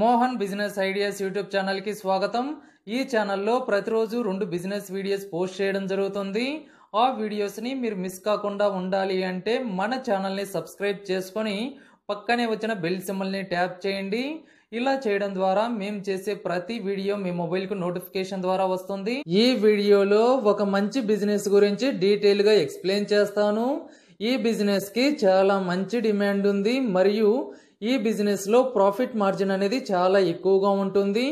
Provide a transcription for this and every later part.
Mohan business ideas YouTube ఛానల్కి స్వాగతం ఈ ఛానల్లో ప్రతిరోజు రెండు బిజినెస్ వీడియోస్ పోస్ట్ చేయడం జరుగుతుంది ఆ వీడియోస్ని మీరు మిస్ కాకుండా ఉండాలి అంటే మన ఛానల్ని సబ్స్క్రైబ్ చేసుకొని పక్కనే వచ్చిన బెల్ సిమ్మల్ని ట్యాప్ చేయండి ఇలా చేయడం ద్వారా మేము చేసే ప్రతి వీడియో మీ మొబైల్కు నోటిఫికేషన్ ద్వారా వస్తుంది ఈ వీడియోలో ఒక మంచి బిజినెస్ గురించి డీటెయిల్గా ఎక్స్ప్లెయిన్ చేస్తాను ఈ బిజినెస్కి చాలా మంచి డిమాండ్ ఉంది మరియు ఈ బిజినెస్లో ప్రాఫిట్ మార్జిన్ అనేది చాలా ఎక్కువగా ఉంటుంది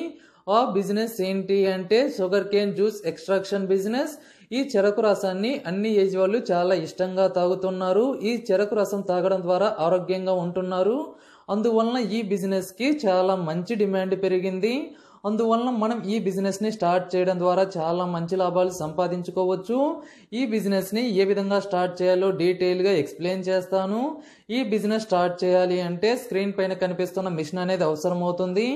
ఆ బిజినెస్ ఏంటి అంటే sugarcane juice extraction business ఈ చెరకు రసాన్ని అన్ని ఏజ్ వాళ్ళు చాలా ఇష్టంగా తాగుతున్నారు ఈ చెరకు రసం తాగడం ద్వారా ఆరోగ్యంగా ఉంటున్నారు అందువలన ఈ బిజినెస్కి చాలా మంచి డిమాండ్ పెరిగింది అందువలన మనం ఈ బిజినెస్ని స్టార్ట్ చేయడం ద్వారా చాలా మంచి లాభాలు సంపాదించుకోవచ్చు ఈ బిజినెస్ని ఏ విధంగా స్టార్ట్ చేయాలో డీటెయిల్గా ఎక్స్ప్లెయిన్ చేస్తాను ఈ బిజినెస్ స్టార్ట్ చేయాలి అంటే స్క్రీన్ పైన కనిపిస్తున్న మిషన్ అనేది అవసరమవుతుంది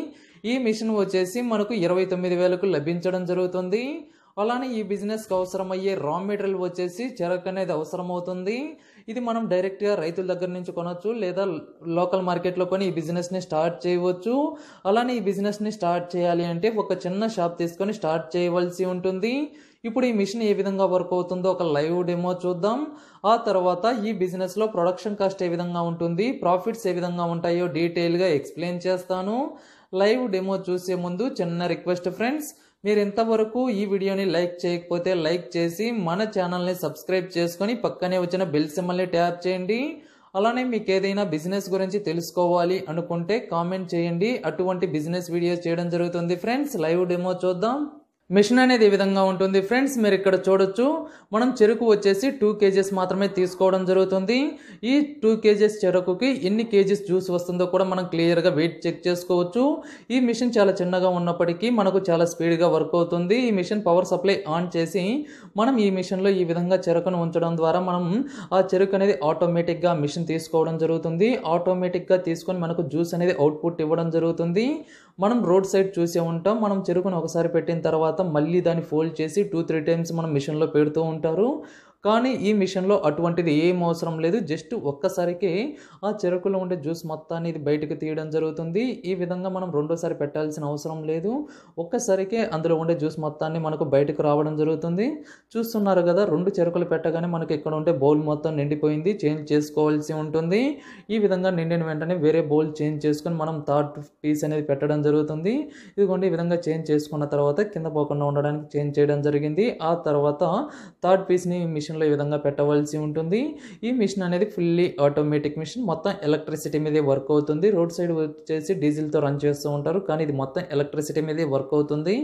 ఈ మిషన్ వచ్చేసి మనకు ఇరవై తొమ్మిది వేలకు లభించడం జరుగుతుంది అలానే ఈ బిజినెస్కి అవసరమయ్యే రా మెటీరియల్ వచ్చేసి చెరకు అనేది అవసరమవుతుంది ఇది మనం డైరెక్ట్గా రైతుల దగ్గర నుంచి కొనవచ్చు లేదా లోకల్ మార్కెట్లో కొని ఈ బిజినెస్ని స్టార్ట్ చేయవచ్చు అలానే ఈ బిజినెస్ని స్టార్ట్ చేయాలి అంటే ఒక చిన్న షాప్ తీసుకొని స్టార్ట్ చేయవలసి ఉంటుంది ఇప్పుడు ఈ మిషన్ ఏ విధంగా వర్క్ అవుతుందో ఒక లైవ్ డెమో చూద్దాం ఆ తర్వాత ఈ బిజినెస్లో ప్రొడక్షన్ కాస్ట్ ఏ విధంగా ఉంటుంది ప్రాఫిట్స్ ఏ విధంగా ఉంటాయో డీటెయిల్గా ఎక్స్ప్లెయిన్ చేస్తాను లైవ్ డెమో చూసే ముందు చిన్న రిక్వెస్ట్ ఫ్రెండ్స్ మీరు ఇంతవరకు ఈ వీడియోని లైక్ చేయకపోతే లైక్ చేసి మన ఛానల్ని సబ్స్క్రైబ్ చేసుకొని పక్కనే వచ్చిన బెల్ సిమ్మల్ని ట్యాప్ చేయండి అలానే మీకు ఏదైనా బిజినెస్ గురించి తెలుసుకోవాలి అనుకుంటే కామెంట్ చేయండి అటువంటి బిజినెస్ వీడియోస్ చేయడం జరుగుతుంది ఫ్రెండ్స్ లైవ్ డెమో చూద్దాం మిషన్ అనేది ఈ విధంగా ఉంటుంది ఫ్రెండ్స్ మీరు ఇక్కడ చూడొచ్చు మనం చెరుకు వచ్చేసి టూ కేజీస్ మాత్రమే తీసుకోవడం జరుగుతుంది ఈ టూ కేజీస్ చెరుకుకి ఎన్ని కేజీస్ జ్యూస్ వస్తుందో కూడా మనం క్లియర్గా వెయిట్ చెక్ చేసుకోవచ్చు ఈ మిషన్ చాలా చిన్నగా ఉన్నప్పటికీ మనకు చాలా స్పీడ్గా వర్క్ అవుతుంది ఈ మిషన్ పవర్ సప్లై ఆన్ చేసి మనం ఈ మిషన్లో ఈ విధంగా చెరుకును ఉంచడం ద్వారా మనం ఆ చెరుకు అనేది ఆటోమేటిక్గా మిషన్ తీసుకోవడం జరుగుతుంది ఆటోమేటిక్గా తీసుకొని మనకు జ్యూస్ అనేది అవుట్పుట్ ఇవ్వడం జరుగుతుంది మనం రోడ్ సైడ్ చూసే ఉంటాం మనం చెరుకును ఒకసారి పెట్టిన తర్వాత మళ్ళీ దాన్ని ఫోల్డ్ చేసి టూ త్రీ టైమ్స్ మనం మిషన్లో పెడుతూ ఉంటారు కానీ ఈ మిషన్లో అటువంటిది ఏం అవసరం లేదు జస్ట్ ఒక్కసారికి ఆ చెరుకులో ఉండే జ్యూస్ మొత్తాన్ని ఇది బయటకు తీయడం జరుగుతుంది ఈ విధంగా మనం రెండోసారి పెట్టాల్సిన అవసరం లేదు ఒక్కసారికే అందులో ఉండే జ్యూస్ మొత్తాన్ని మనకు బయటకు రావడం జరుగుతుంది చూస్తున్నారు కదా రెండు చెరుకులు పెట్టగానే మనకి ఇక్కడ ఉండే బౌల్ మొత్తం నిండిపోయింది చేంజ్ చేసుకోవాల్సి ఉంటుంది ఈ విధంగా నిండిన వెంటనే వేరే బౌల్ చేంజ్ చేసుకొని మనం థర్డ్ పీస్ అనేది పెట్టడం జరుగుతుంది ఇదిగోండి ఈ విధంగా చేంజ్ చేసుకున్న తర్వాత కింద పోకుండా ఉండడానికి చేంజ్ చేయడం జరిగింది ఆ తర్వాత థర్డ్ పీస్ని మిషన్ మిషన్లో ఈ విధంగా పెట్టవలసి ఉంటుంది ఈ మిషన్ అనేది ఫుల్లీ ఆటోమేటిక్ మిషన్ మొత్తం ఎలక్ట్రిసిటీ మీదే వర్క్ అవుతుంది రోడ్ సైడ్ వచ్చేసి డీజిల్తో రన్ చేస్తూ ఉంటారు కానీ ఇది మొత్తం ఎలక్ట్రిసిటీ మీదే వర్క్ అవుతుంది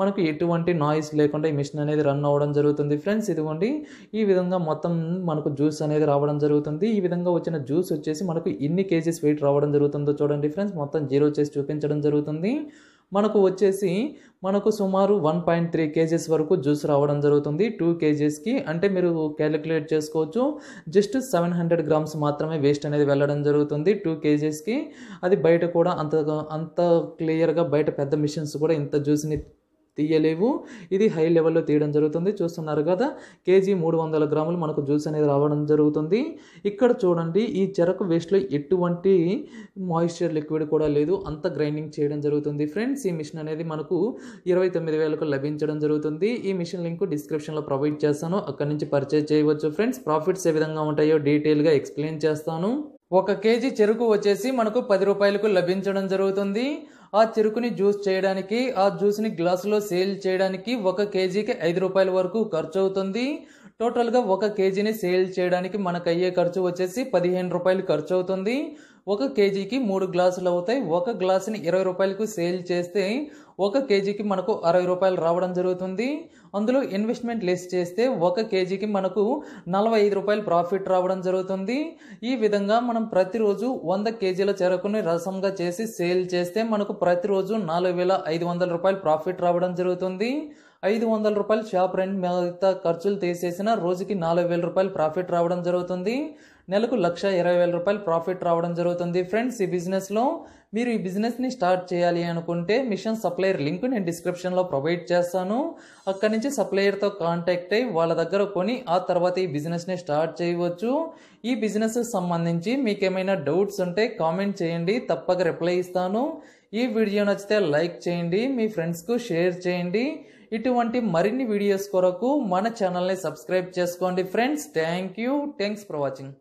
మనకు ఎటువంటి నాయిస్ లేకుండా ఈ మిషన్ అనేది రన్ అవ్వడం జరుగుతుంది ఫ్రెండ్స్ ఇదిగోండి ఈ విధంగా మొత్తం మనకు జ్యూస్ అనేది రావడం జరుగుతుంది ఈ విధంగా వచ్చిన జ్యూస్ వచ్చేసి మనకు ఎన్ని కేజీస్ వెయిట్ రావడం జరుగుతుందో చూడండి ఫ్రెండ్స్ మొత్తం జీరో చేసి చూపించడం జరుగుతుంది మనకు వచ్చేసి మనకు సుమారు వన్ పాయింట్ త్రీ కేజీస్ వరకు జ్యూస్ రావడం జరుగుతుంది టూ కేజీస్కి అంటే మీరు క్యాలిక్యులేట్ చేసుకోవచ్చు జస్ట్ సెవెన్ హండ్రెడ్ గ్రామ్స్ మాత్రమే వేస్ట్ అనేది వెళ్ళడం జరుగుతుంది టూ కేజీస్కి అది బయట కూడా అంత అంత క్లియర్గా బయట పెద్ద మిషన్స్ కూడా ఇంత జ్యూస్ని తీయలేవు ఇది హై లెవెల్లో తీయడం జరుగుతుంది చూస్తున్నారు కదా కేజీ మూడు వందల గ్రాములు మనకు జ్యూస్ అనేది రావడం జరుగుతుంది ఇక్కడ చూడండి ఈ చెరకు వేస్ట్లో ఎటువంటి మాయిశ్చర్ లిక్విడ్ కూడా లేదు అంత గ్రైండింగ్ చేయడం జరుగుతుంది ఫ్రెండ్స్ ఈ మిషన్ అనేది మనకు ఇరవై తొమ్మిది వేలకు లభించడం జరుగుతుంది ఈ మిషన్ లింక్ డిస్క్రిప్షన్లో ప్రొవైడ్ చేస్తాను అక్కడ నుంచి పర్చేజ్ చేయవచ్చు ఫ్రెండ్స్ ప్రాఫిట్స్ ఏ విధంగా ఉంటాయో డీటెయిల్గా ఎక్స్ప్లెయిన్ చేస్తాను ఒక కేజీ చెరుకు వచ్చేసి మనకు పది రూపాయలకు లభించడం జరుగుతుంది ఆ చెరుకుని జ్యూస్ చేయడానికి ఆ జ్యూస్ని గ్లాసులో సేల్ చేయడానికి ఒక కేజీకి ఐదు రూపాయల వరకు ఖర్చు అవుతుంది టోటల్గా ఒక కేజీని సేల్ చేయడానికి మనకు అయ్యే ఖర్చు వచ్చేసి పదిహేను రూపాయలు ఖర్చు అవుతుంది ఒక కేజీకి మూడు గ్లాసులు అవుతాయి ఒక గ్లాసుని ఇరవై రూపాయలకు సేల్ చేస్తే ఒక కేజీకి మనకు అరవై రూపాయలు రావడం జరుగుతుంది అందులో ఇన్వెస్ట్మెంట్ లెస్ చేస్తే ఒక కేజీకి మనకు నలభై ఐదు రూపాయలు ప్రాఫిట్ రావడం జరుగుతుంది ఈ విధంగా మనం ప్రతిరోజు వంద కేజీల చెరకుని రసంగా చేసి సేల్ చేస్తే మనకు ప్రతిరోజు నాలుగు వేల ఐదు వందల రూపాయలు ప్రాఫిట్ రావడం జరుగుతుంది ఐదు వందల రూపాయలు షాప్ రెండు మిగతా ఖర్చులు తీసేసిన రోజుకి నాలుగు వేల రూపాయలు ప్రాఫిట్ రావడం జరుగుతుంది నెలకు లక్ష ఇరవై వేల రూపాయలు ప్రాఫిట్ రావడం జరుగుతుంది ఫ్రెండ్స్ ఈ బిజినెస్లో మీరు ఈ బిజినెస్ని స్టార్ట్ చేయాలి అనుకుంటే మిషన్ సప్లయర్ లింక్ నేను డిస్క్రిప్షన్లో ప్రొవైడ్ చేస్తాను అక్కడి నుంచి సప్లయర్తో కాంటాక్ట్ అయ్యి వాళ్ళ దగ్గర కొని ఆ తర్వాత ఈ బిజినెస్ని స్టార్ట్ చేయవచ్చు ఈ బిజినెస్ సంబంధించి మీకు ఏమైనా డౌట్స్ ఉంటే కామెంట్ చేయండి తప్పక రిప్లై ఇస్తాను ఈ వీడియో నచ్చితే లైక్ చేయండి మీ ఫ్రెండ్స్కు షేర్ చేయండి ఇటువంటి మరిన్ని వీడియోస్ కొరకు మన ఛానల్ని సబ్స్క్రైబ్ చేసుకోండి friends thank you thanks for watching